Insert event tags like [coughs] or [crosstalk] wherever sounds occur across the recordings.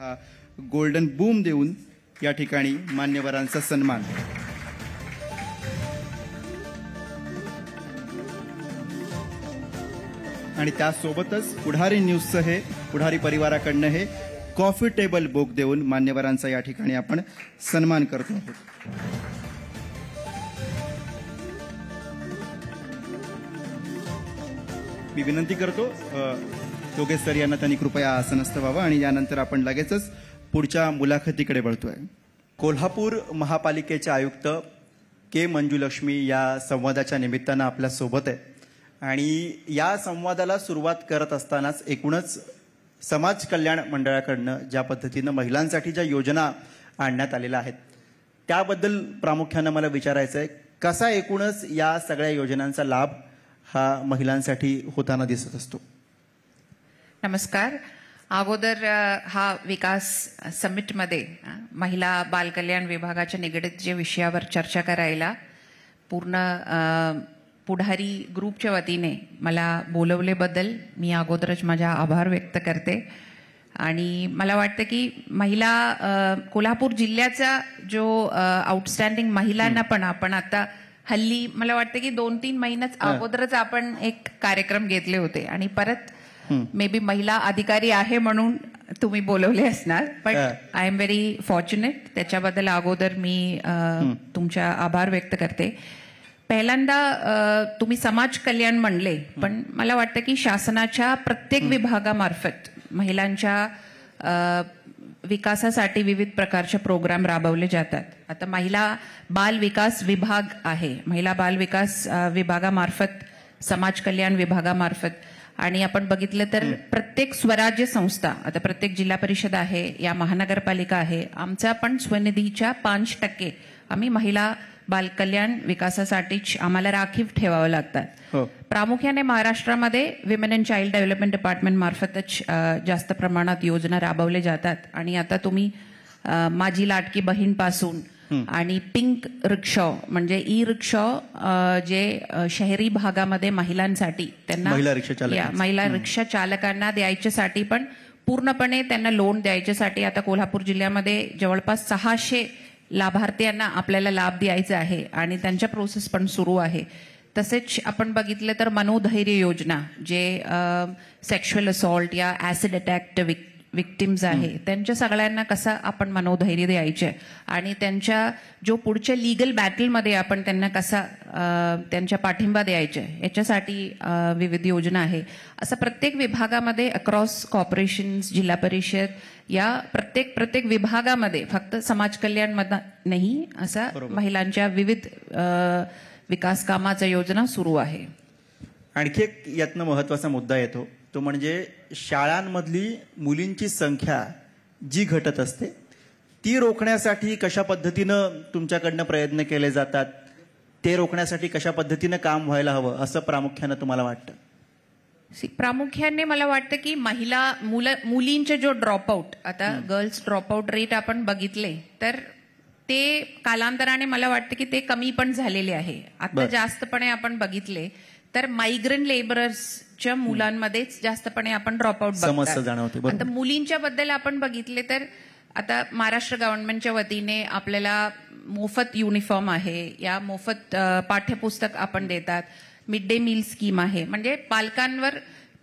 हा golden boom देऊन या ठिकाणी मान्यवरांचा सन्मान आणि त्यासोबतच पुढारी न्यूजचं हे पुढारी परिवाराकडनं हे कॉफी टेबल बुक देऊन मान्यवरांचा या ठिकाणी आपण सन्मान करतो आहोत मी विनंती करतो योगेश सर यांना त्यांनी कृपया आसनस्थ व्हावं आणि यानंतर आपण लगेचच पुढच्या मुलाखतीकडे वळतोय कोल्हापूर महापालिकेचे आयुक्त के मंजुलक्ष्मी या संवादाच्या निमित्तानं आपल्या सोबत आहे आणि या संवादाला सुरुवात करत असतानाच एकूणच समाज कल्याण मंडळाकडनं ज्या पद्धतीनं महिलांसाठी ज्या योजना आणण्यात आलेल्या आहेत त्याबद्दल प्रामुख्यानं मला विचारायचं आहे कसा एकूणच या सगळ्या योजनांचा लाभ हा महिलांसाठी होताना दिसत असतो नमस्कार अगोदर हा विकास समिटमध्ये महिला बालकल्याण विभागाच्या निगडीत जे विषयावर चर्चा करायला पूर्ण पुढारी ग्रुपच्या वतीने मला बोलवलेबद्दल मी अगोदरच माझा आभार व्यक्त करते आणि मला वाटतं की महिला कोल्हापूर जिल्ह्याचा जो आउटस्टँडिंग महिलांना पण आपण आता हल्ली मला वाटतं की दोन तीन महिन्याच अगोदरच आपण एक कार्यक्रम घेतले होते आणि परत मे बी महिला अधिकारी आहे म्हणून तुम्ही बोलवले असणार but I am very fortunate त्याच्याबद्दल अगोदर मी तुमच्या आभार व्यक्त करते पहिल्यांदा तुम्ही समाज कल्याण म्हणले पण मला वाटतं की शासनाच्या प्रत्येक विभागामार्फत महिलांच्या विकासासाठी विविध प्रकारचे प्रोग्राम राबवले जातात आता महिला बाल विकास विभाग आहे महिला बाल विकास विभागामार्फत समाज कल्याण विभागामार्फत आणि आपण बघितलं तर प्रत्येक स्वराज्य संस्था आता प्रत्येक जिल्हा परिषद आहे या महानगरपालिका आहे आमचा पण स्वनिधीच्या पाच टक्के आम्ही महिला बालकल्याण विकासासाठीच आम्हाला राखीव ठेवावं लागतात हो. प्रामुख्याने महाराष्ट्रामध्ये women and child development department मार्फतच जास्त प्रमाणात योजना राबवल्या जातात आणि आता तुम्ही माझी लाटकी बहीण पासून आणि पिंक रिक्षा म्हणजे ई रिक्षा जे शहरी भागामध्ये महिलांसाठी त्यांना महिला रिक्षा चालकांना द्यायच्यासाठी पण पूर्णपणे त्यांना लोन द्यायच्यासाठी आता कोल्हापूर जिल्ह्यामध्ये जवळपास सहाशे लाभार्थ्यांना आपल्याला लाभ द्यायचा आहे आणि त्यांच्या प्रोसेस पण सुरू आहे तसेच आपण बघितलं तर मनोधैर्य योजना जे सेक्शुअल असॉल्ट या ऍसिड अटॅक विक्टिम्स आहे त्यांच्या सगळ्यांना कसा आपण मनोधैर्य द्यायचे आणि त्यांच्या जो पुढच्या लीगल बॅटलमध्ये आपण त्यांना कसा त्यांच्या पाठिंबा द्यायचे याच्यासाठी विविध योजना आहे असं प्रत्येक विभागामध्ये अक्रॉस कॉर्पोरेशन्स जिल्हा परिषद या प्रत्येक प्रत्येक विभागामध्ये फक्त समाज कल्याणमध्ये नाही असा महिलांच्या विविध विकास कामाचा योजना सुरू आहे आणखी एक यातनं महत्वाचा मुद्दा येतो तो म्हणजे शाळांमधली मुलींची संख्या जी घटत असते ती रोखण्यासाठी कशा पद्धतीनं तुमच्याकडनं प्रयत्न केले जातात ते रोखण्यासाठी कशा पद्धतीनं काम व्हायला हवं असं प्रामुख्यानं तुम्हाला वाटतं प्रामुख्याने मला वाटतं की महिला मुलींचे जो ड्रॉपआउट आता गर्ल्स ड्रॉपआउट रेट आपण बघितले तर ते कालांतराने मला वाटतं की ते कमी पण झालेले आहे आता जास्तपणे आपण बघितले तर मायग्रंट लेबरर्सच्या मुलांमध्येच जास्तपणे आपण ड्रॉपआउट समस्या जाणवते आता मुलींच्या बद्दल आपण बघितले तर आता महाराष्ट्र गव्हर्नमेंटच्या वतीने आपल्याला मोफत युनिफॉर्म आहे या मोफत पाठ्यपुस्तक आपण देतात मिड डे मील स्कीम आहे म्हणजे पालकांवर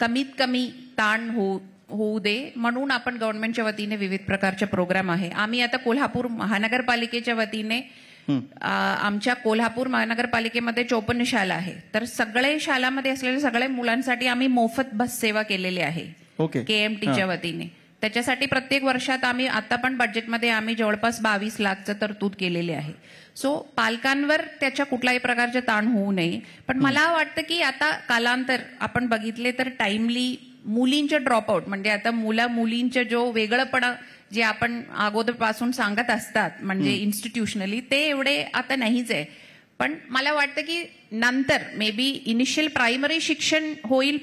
कमीत कमी ताण होऊ होऊ दे म्हणून आपण गव्हर्नमेंटच्या वतीने विविध प्रकारचे प्रोग्राम आहे आम्ही आता कोल्हापूर महानगरपालिकेच्या वतीने आमच्या कोल्हापूर महानगरपालिकेमध्ये चोपन्न शाला आहे तर सगळे शालामध्ये असलेल्या सगळ्या मुलांसाठी आम्ही मोफत बस सेवा केलेली आहे ओके केएमटीच्या वतीने त्याच्यासाठी प्रत्येक वर्षात आम्ही आता पण बजेटमध्ये आम्ही जवळपास बावीस लाखचं तरतूद केलेली आहे सो पालकांवर त्याच्या कुठल्याही प्रकारचे ताण होऊ नये पण मला वाटतं की आता कालांतर आपण बघितले तर टाइमली मुलींचे ड्रॉपआउट म्हणजे आता मुला मुलींचे जो वेगळंपणा जे आपण अगोदरपासून सांगत असतात म्हणजे इन्स्टिट्युशनली ते एवढे आता नाहीच आहे पण मला वाटतं की नंतर मे बी इनिशियल प्रायमरी शिक्षण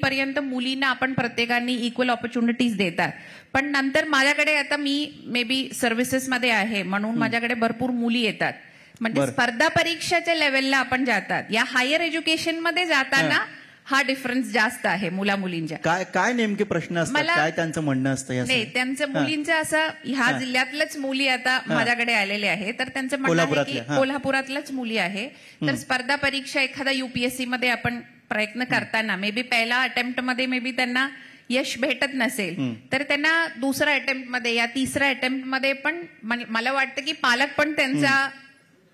पर्यंत मुलींना आपण प्रत्येकाने इक्वल ऑपॉर्च्युनिटीज देतात पण नंतर माझ्याकडे आता मी मे बी सर्व्हिसेसमध्ये आहे म्हणून माझ्याकडे भरपूर मुली येतात म्हणजे स्पर्धा परीक्षाच्या लेवलला आपण जातात या हायर एज्युकेशनमध्ये जाताना हा डिफरन्स जास्त आहे मुला मुलींच्या काय काय नेमके प्रश्न असतात मला- काय त्यांचं म्हणणं असतं नाही त्यांचं असं ह्या हा. जिल्ह्यातल्याच मुली आता माझ्याकडे आलेले आहेत तर त्यांचं म्हणणं कोल्हापुरातलंच मुली आहे तर स्पर्धा परीक्षा एखादा युपीएससी मध्ये आपण प्रयत्न करताना मे बी पहिला अटेम्प्ट मध्ये मे बी त्यांना यश भेटत नसेल तर त्यांना दुसऱ्या अटेम्प्ट मध्ये या तिसऱ्या अटेम्प्ट मध्ये पण मला वाटतं की पालक पण त्यांचा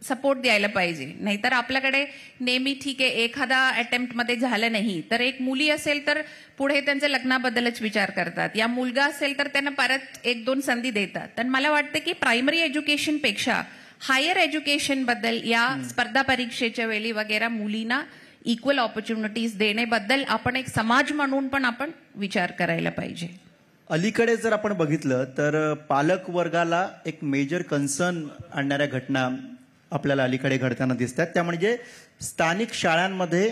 सपोर्ट द्यायला पाहिजे नाहीतर आपल्याकडे नेहमी ठीक आहे एखादा मध्ये झालं नाही तर एक मुली असेल तर पुढे त्यांच्या लग्नाबद्दलच विचार करतात या मुलगा असेल तर त्यांना परत एक दोन संधी देतात तर मला वाटतं की प्रायमरी एज्युकेशनपेक्षा हायर एज्युकेशनबद्दल या स्पर्धा परीक्षेच्या वेळी वगैरे मुलींना इक्वल ऑपॉर्च्युनिटीज देण्याबद्दल आपण एक समाज म्हणून पण आपण विचार करायला पाहिजे अलीकडे जर आपण बघितलं तर पालक वर्गाला एक मेजर कन्सर्न आणणाऱ्या घटना आपल्याला अलीकडे घडताना दिसतात त्या म्हणजे स्थानिक शाळांमध्ये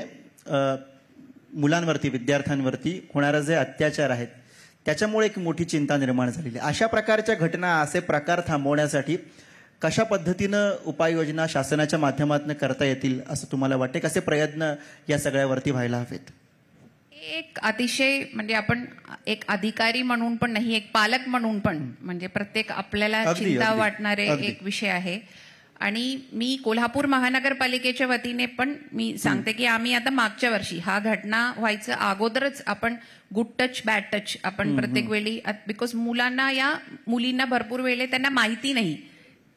मुलांवरती विद्यार्थ्यांवरती होणारे जे अत्याचार आहेत त्याच्यामुळे एक मोठी चिंता निर्माण झालेली आहे अशा प्रकारच्या घटना असे प्रकार थांबवण्यासाठी कशा पद्धतीनं उपाययोजना शासनाच्या माध्यमातून करता येतील असं तुम्हाला वाटते कसे प्रयत्न या सगळ्यावरती व्हायला हवेत एक अतिशय म्हणजे आपण एक अधिकारी म्हणून पण नाही एक पालक म्हणून पण म्हणजे प्रत्येक आपल्याला चिंता वाटणारे एक विषय आहे आणि मी कोल्हापूर महानगरपालिकेच्या वतीने पण मी सांगते की आम्ही आता मागच्या वर्षी हा घटना व्हायचं अगोदरच आपण गुड टच बॅड टच आपण प्रत्येक वेळी बिकॉज मुलांना या मुलींना भरपूर वेळे त्यांना माहिती नाही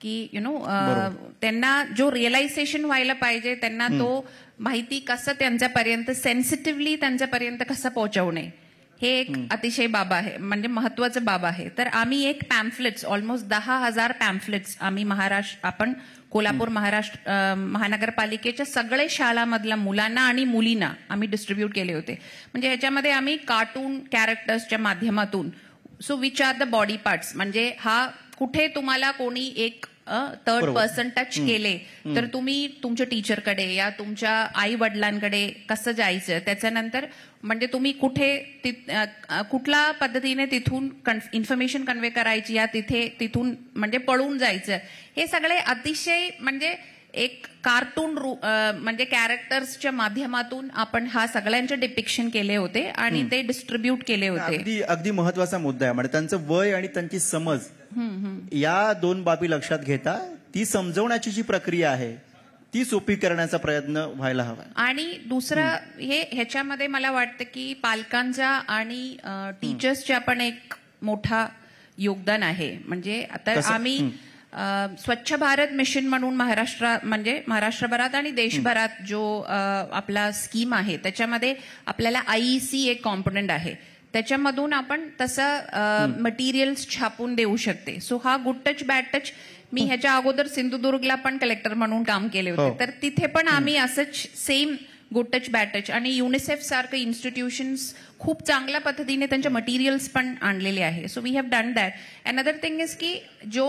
की यु नो त्यांना जो रिअलायझेशन व्हायला पाहिजे त्यांना तो माहिती कसं त्यांच्यापर्यंत सेन्सिटिव्हली त्यांच्यापर्यंत कसं पोहोचवणे हे एक अतिशय बाबा आहे म्हणजे महत्वाचं बाब आहे तर आम्ही एक पॅम्फलेट्स ऑलमोस्ट दहा हजार पॅम्फलेट्स आम्ही महाराष्ट्र आपण कोल्हापूर महाराष्ट्र महानगरपालिकेच्या सगळे शाळामधल्या मुलांना आणि मुलींना आम्ही डिस्ट्रीब्यूट केले होते म्हणजे ह्याच्यामध्ये आम्ही कार्टून कॅरेक्टर्सच्या माध्यमातून so which are the body parts म्हणजे हा कुठे तुम्हाला कोणी एक थर्ड पर्सन टच केले तर तुम्ही तुमच्या टीचरकडे या तुमच्या आई वडिलांकडे कसं जायचं त्याच्यानंतर म्हणजे तुम्ही कुठे कुठल्या पद्धतीने तिथून इन्फॉर्मेशन कन्व्हे करायची या तिथे तिथून म्हणजे पळून जायचं हे सगळे अतिशय म्हणजे एक कार्टून रू म्हणजे कॅरेक्टर्सच्या माध्यमातून आपण हा सगळ्यांचे डिपिक्शन केले होते आणि ते डिस्ट्रीब्यूट केले होते अगदी अगदी महत्वाचा मुद्दा आहे म्हणजे त्यांचं वय आणि त्यांची समज या दोन बाबी लक्षात घेता ती समजवण्याची जी प्रक्रिया आहे ती सोपी करण्याचा प्रयत्न व्हायला हवा आणि दुसरा हे ह्याच्यामध्ये मला वाटतं की पालकांचा आणि टीचर्सच्या पण एक मोठा योगदान आहे म्हणजे आता आम्ही स्वच्छ भारत मिशन म्हणून महाराष्ट्र म्हणजे महाराष्ट्रभरात आणि देशभरात जो आपला स्कीम आहे त्याच्यामध्ये आपल्याला आयईसी e एक कॉम्पोनंट आहे त्याच्यामधून आपण तसं मटेरियल्स छापून देऊ शकते सो हा गुड टच बॅड टच मी ह्याच्या अगोदर सिंधुदुर्गला पण कलेक्टर म्हणून काम केले होते हो. तर तिथे पण आम्ही असंच same good touch bad touch आणि युनिसेफ सारखं इन्स्टिट्यूशन्स खूप चांगल्या पद्धतीने त्यांचे मटेरियल्स पण आणलेले आहे so we have done that and other thing is की जो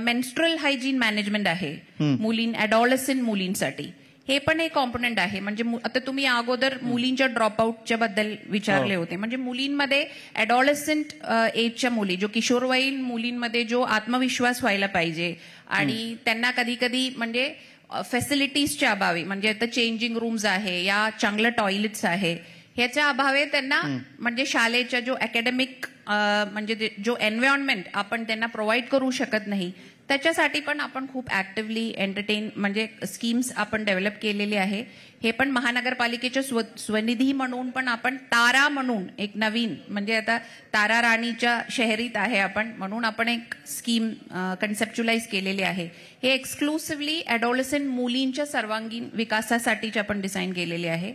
मेन्स्ट्रल हायजीन मॅनेजमेंट आहे मुलीं ॲडॉलसेंट मुलींसाठी हे पण एक कॉम्पोनंट आहे म्हणजे आता तुम्ही अगोदर मुलींच्या ड्रॉपआउटच्या बद्दल विचारले हो. होते म्हणजे मुलींमध्ये अडॉलसंट एजच्या मुली जो किशोरवयीन मुलींमध्ये जो आत्मविश्वास व्हायला पाहिजे आणि त्यांना कधी कधी म्हणजे फॅसिलिटीजच्या अभावी म्हणजे आता चेंजिंग रूम्स आहे या चांगलं टॉयलेट्स आहे ह्याच्या अभावे त्यांना म्हणजे शालेच्या जो अकॅडमिक म्हणजे जो एन्व्हायरमेंट आपण त्यांना प्रोव्हाइड करू शकत नाही त्याच्यासाठी पण आपण खूप ऍक्टिव्हली एंटरटेन म्हणजे स्कीम्स आपण डेव्हलप केलेली आहे हे पण महानगरपालिकेच्या स्व स्वनिधी म्हणून पण आपण तारा म्हणून एक नवीन म्हणजे आता तारा राणीच्या शहरीत आहे आपण म्हणून आपण एक स्कीम कन्सेप्च्युलाइज केलेली आहे हे एक्सक्लुसिव्हली ॲडॉलसेंट मुलींच्या सर्वांगीण विकासासाठीचे आपण डिझाईन केलेली आहे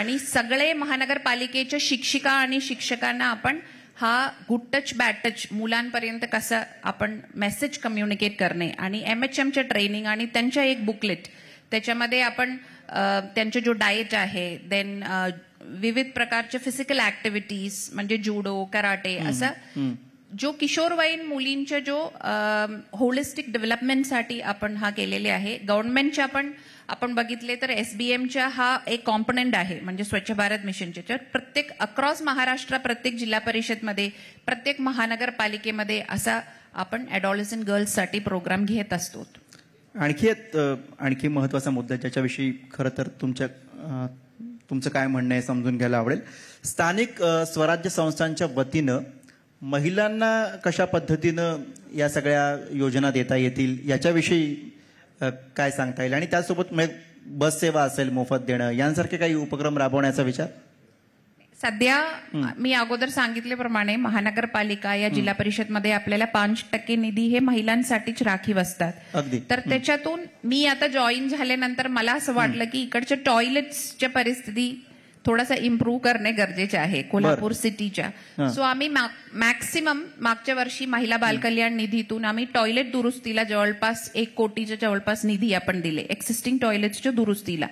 आणि सगळे महानगरपालिकेच्या शिक्षिका आणि शिक्षकांना आपण हा गुड टच बॅड टच मुलांपर्यंत कसं आपण मेसेज कम्युनिकेट करणे आणि एम एच एमच्या ट्रेनिंग आणि त्यांच्या एक बुकलेट त्याच्यामध्ये आपण त्यांचे जो डाएट आहे देन विविध प्रकारचे फिजिकल ऍक्टिव्हिटीज म्हणजे जुडो कराटे असं जो किशोरवयीन मुलींच्या जो होलिस्टिक डेव्हलपमेंटसाठी आपण हा केलेले आहे गव्हर्नमेंटच्या पण आपण बघितले तर एसबीएमच्या हा एक कॉम्पोनंट आहे म्हणजे स्वच्छ भारत मिशनच्या प्रत्येक अक्रॉस महाराष्ट्र प्रत्येक जिल्हा परिषदमध्ये प्रत्येक महानगरपालिकेमध्ये असा आपण गर्ल्स गर्ल्ससाठी प्रोग्राम घेत असतो आणखी एक आणखी महत्त्वाचा मुद्दा ज्याच्याविषयी खरं तर तुमच्या तुमचं काय म्हणणं आहे समजून घ्यायला आवडेल स्थानिक स्वराज्य संस्थांच्या वतीनं महिलांना कशा पद्धतीनं या सगळ्या योजना देता येतील याच्याविषयी काय सांगता येईल आणि त्यासोबत मग बस सेवा असेल मोफत देणं यांसारखे काही उपक्रम राबवण्याचा विचार सध्या मी अगोदर सांगितल्याप्रमाणे महानगरपालिका या जिल्हा परिषदमध्ये आपल्याला पाच टक्के निधी हे महिलांसाठीच राखीव असतात तर त्याच्यातून मी आता जॉईन झाल्यानंतर मला असं वाटलं की इकडच्या टॉयलेट्सच्या परिस्थिती थोडासा इम्प्रूव्ह करणे गरजेचे आहे कोल्हापूर सिटीच्या सो आम्ही मॅक्सिमम मागच्या वर्षी महिला बालकल्याण निधीतून आम्ही टॉयलेट दुरुस्तीला जवळपास एक कोटीच्या जवळपास निधी आपण दिले एक्झिस्टिंग टॉयलेट्सच्या दुरुस्तीला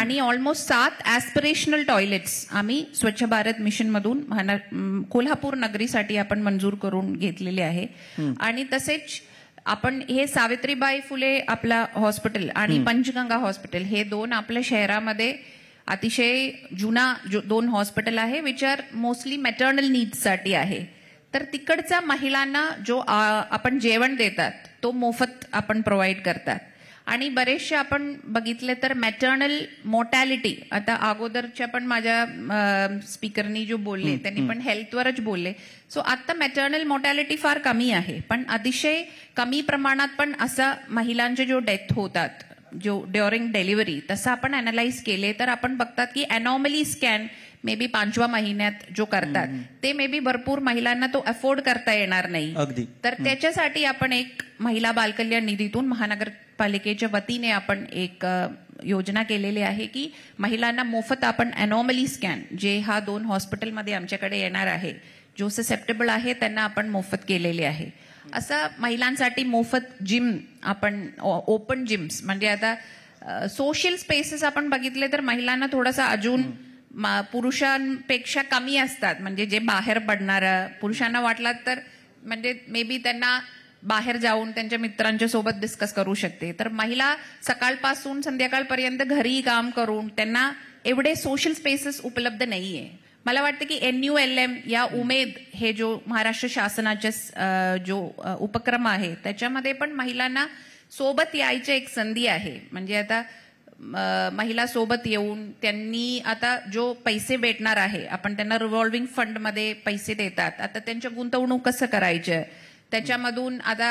आणि ऑलमोस्ट सात ऍस्पिरेशनल टॉयलेट्स आम्ही स्वच्छ भारत मिशन मधून कोल्हापूर नगरीसाठी आपण मंजूर करून घेतलेले आहे आणि तसेच आपण हे सावित्रीबाई फुले आपला हॉस्पिटल आणि पंचगंगा हॉस्पिटल हे दोन आपल्या शहरामध्ये अतिशय जुना जो दोन हॉस्पिटल आहे विच आर मोस्टली मॅटर्नल साठी आहे तर तिकडचा महिलांना जो आपण जेवण देतात तो मोफत आपण प्रोव्हाइड करतात आणि बरेचसे आपण बघितले तर मॅटर्नल मोटॅलिटी आता अगोदरच्या पण माझ्या स्पीकरनी जो बोलले त्यांनी पण हेल्थवरच बोलले सो आता मॅटर्नल मोटॅलिटी फार कमी आहे पण अतिशय कमी प्रमाणात पण असं महिलांचे जो डेथ होतात जो ड्युरिंग डिलिव्हरी तसं आपण अनालाइज केले तर आपण बघतात की अनॉमली स्कॅन मे बी पाचव्या महिन्यात जो करतात ते मे बी भरपूर महिलांना तो अफोर्ड करता येणार नाही अगदी तर त्याच्यासाठी आपण एक महिला बालकल्याण निधीतून महानगरपालिकेच्या वतीने आपण एक योजना केलेली आहे की महिलांना मोफत आपण अनॉमली स्कॅन जे हा दोन हॉस्पिटलमध्ये आमच्याकडे येणार आहे जो ससेप्टेबल आहे त्यांना आपण मोफत केलेले आहे असं महिलांसाठी मोफत जिम आपण ओपन जिम्स म्हणजे आता सोशल स्पेसेस आपण बघितले तर महिलांना थोडासा अजून पुरुषांपेक्षा कमी असतात म्हणजे जे बाहेर पडणार पुरुषांना वाटलात तर म्हणजे मे बी त्यांना बाहेर जाऊन त्यांच्या मित्रांच्या सोबत डिस्कस करू शकते तर महिला सकाळपासून संध्याकाळपर्यंत घरी काम करून त्यांना एवढे सोशल स्पेसेस उपलब्ध नाहीये मला वाटतं की एन एल या उमेद हे जो महाराष्ट्र शासनाच्या जो उपक्रम आहे त्याच्यामध्ये पण महिलांना सोबत यायची एक संधी आहे म्हणजे आता महिला सोबत येऊन त्यांनी आता जो पैसे भेटणार आहे आपण त्यांना फंड फंडमध्ये पैसे देतात आता त्यांच्या गुंतवणूक कसं करायचं त्याच्यामधून आता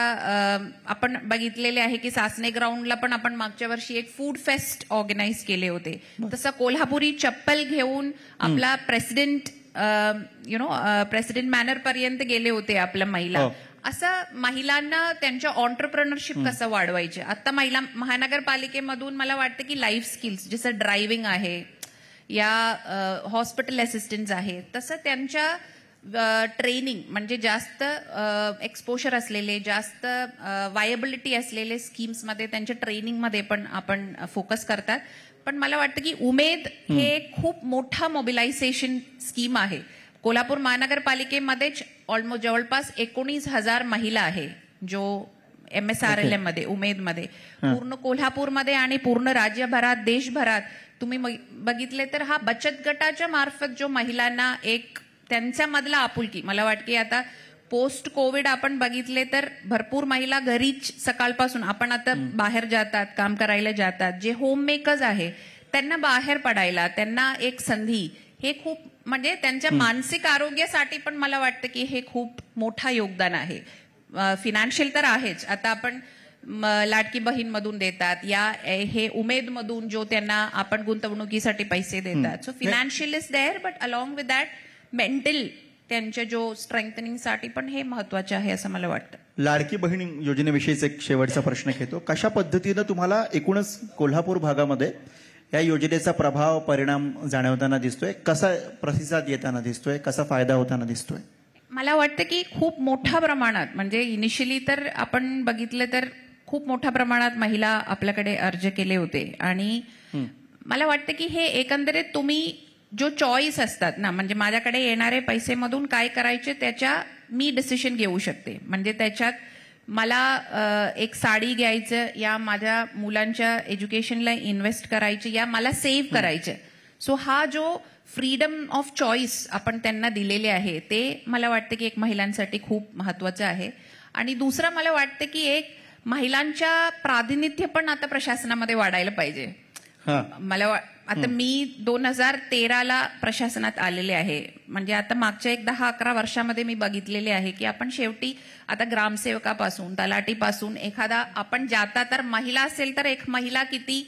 आपण बघितलेले आहे की सासने ग्राउंडला पण आपण मागच्या वर्षी एक फूड फेस्ट ऑर्गनाईज केले होते तसं कोल्हापुरी चप्पल घेऊन आपला president you know president manor पर्यंत गेले होते आपल्या महिला हो. असं महिलांना त्यांच्या ऑन्टरप्रनरशिप कसं वाढवायचे आता महिला महानगरपालिकेमधून मला वाटतं की लाईफ स्किल्स जसं ड्रायव्हिंग आहे या हॉस्पिटल असिस्टंट आहे तसं त्यांच्या ट्रेनिंग म्हणजे जास्त एक्सपोजर असलेले जास्त वायबिलिटी असलेले स्कीम्समध्ये त्यांच्या ट्रेनिंगमध्ये पण आपण फोकस करतात पण मला वाटतं की उमेद हे खूप मोठा मोबिलायझेशन स्कीम आहे कोल्हापूर महानगरपालिकेमध्येच ऑलमोस्ट जवळपास एकोणीस हजार महिला आहे जो M S R L M मध्ये उमेदमध्ये पूर्ण कोल्हापूरमध्ये आणि पूर्ण राज्यभरात देशभरात तुम्ही बघितले तर हा बचत गटाच्या मार्फत जो महिलांना एक मधला आपुलकी मला वाटते आता पोस्ट कोविड आपण बघितले तर भरपूर महिला घरीच सकाळपासून आपण आता बाहेर जातात काम करायला जातात जे होम मेकर्स आहे त्यांना बाहेर पडायला त्यांना एक संधी हे खूप म्हणजे त्यांच्या मानसिक आरोग्यासाठी पण मला वाटतं की हे खूप मोठा योगदान आहे फिनान्शियल तर आहेच आता आपण लाडकी बहीण मधून देतात या हे उमेद मधून जो त्यांना आपण गुंतवणुकीसाठी पैसे देतात so financial is there but along with that mental त्यांच्या जो स्ट्रेंथनिंगसाठी पण हे महत्वाचे आहे असं मला वाटतं लाडकी बहीण योजनेविषयीच एक शेवटचा प्रश्न घेतो कशा पद्धतीनं तुम्हाला एकूणच कोल्हापूर भागामध्ये या योजनेचा प्रभाव परिणाम जाणवताना दिसतोय कसा प्रतिसाद येताना दिसतोय कसा फायदा होताना दिसतोय मला वाटतं की खूप मोठ्या प्रमाणात म्हणजे इनिशियली तर आपण बघितलं तर खूप मोठ्या प्रमाणात महिला आपल्याकडे अर्ज केले होते आणि मला वाटतं की हे एकंदरीत तुम्ही जो चॉईस असतात ना म्हणजे माझ्याकडे येणारे पैसेमधून काय करायचे त्याच्या मी डिसिशन घेऊ शकते म्हणजे त्याच्यात मला एक साडी घ्यायचं या माझ्या मुलांच्या एज्युकेशनला इन्व्हेस्ट करायचे या मला सेव्ह करायचं सो हा जो फ्रीडम ऑफ चॉईस आपण त्यांना दिलेले आहे ते मला वाटतं की एक महिलांसाठी खूप महत्वाचं आहे आणि दुसरं मला वाटतं की एक महिलांच्या प्रातिनिध्य पण आता प्रशासनामध्ये वाढायला पाहिजे मला आता मी दोन हजार तेराला प्रशासनात आलेले आहे म्हणजे आता मागच्या एक दहा अकरा वर्षामध्ये मी बघितलेले आहे की आपण शेवटी आता ग्रामसेवकापासून तलाटीपासून एखादा आपण जाता तर महिला असेल तर एक महिला किती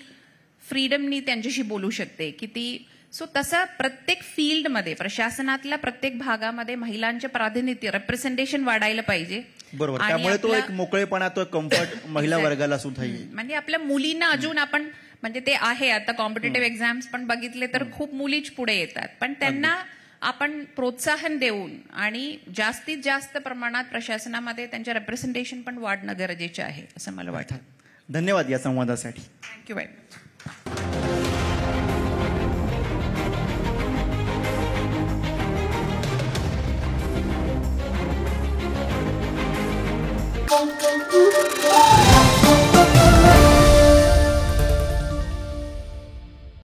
फ्रीडमनी त्यांच्याशी बोलू शकते किती सो तसं प्रत्येक फील्डमध्ये प्रशासनातल्या प्रत्येक भागामध्ये महिलांचे प्राधिनिध्य रिप्रेझेंटेशन वाढायला पाहिजे बरोबर त्यामुळे तो एक मोकळेपणा तो कम्फर्ट [coughs] महिला वर्गाला सुद्धा म्हणजे आपल्या मुलींना अजून आपण म्हणजे ते आहे आता कॉम्पिटेटिव्ह एक्झाम्स पण बघितले तर खूप मुलीच पुढे येतात पण त्यांना आपण प्रोत्साहन देऊन आणि जास्तीत जास्त प्रमाणात प्रशासनामध्ये त्यांच्या रिप्रेझेंटेशन पण वाढणं गरजेचे आहे असं मला वाटतं धन्यवाद या संवादासाठी थँक्यू व्हेरी मच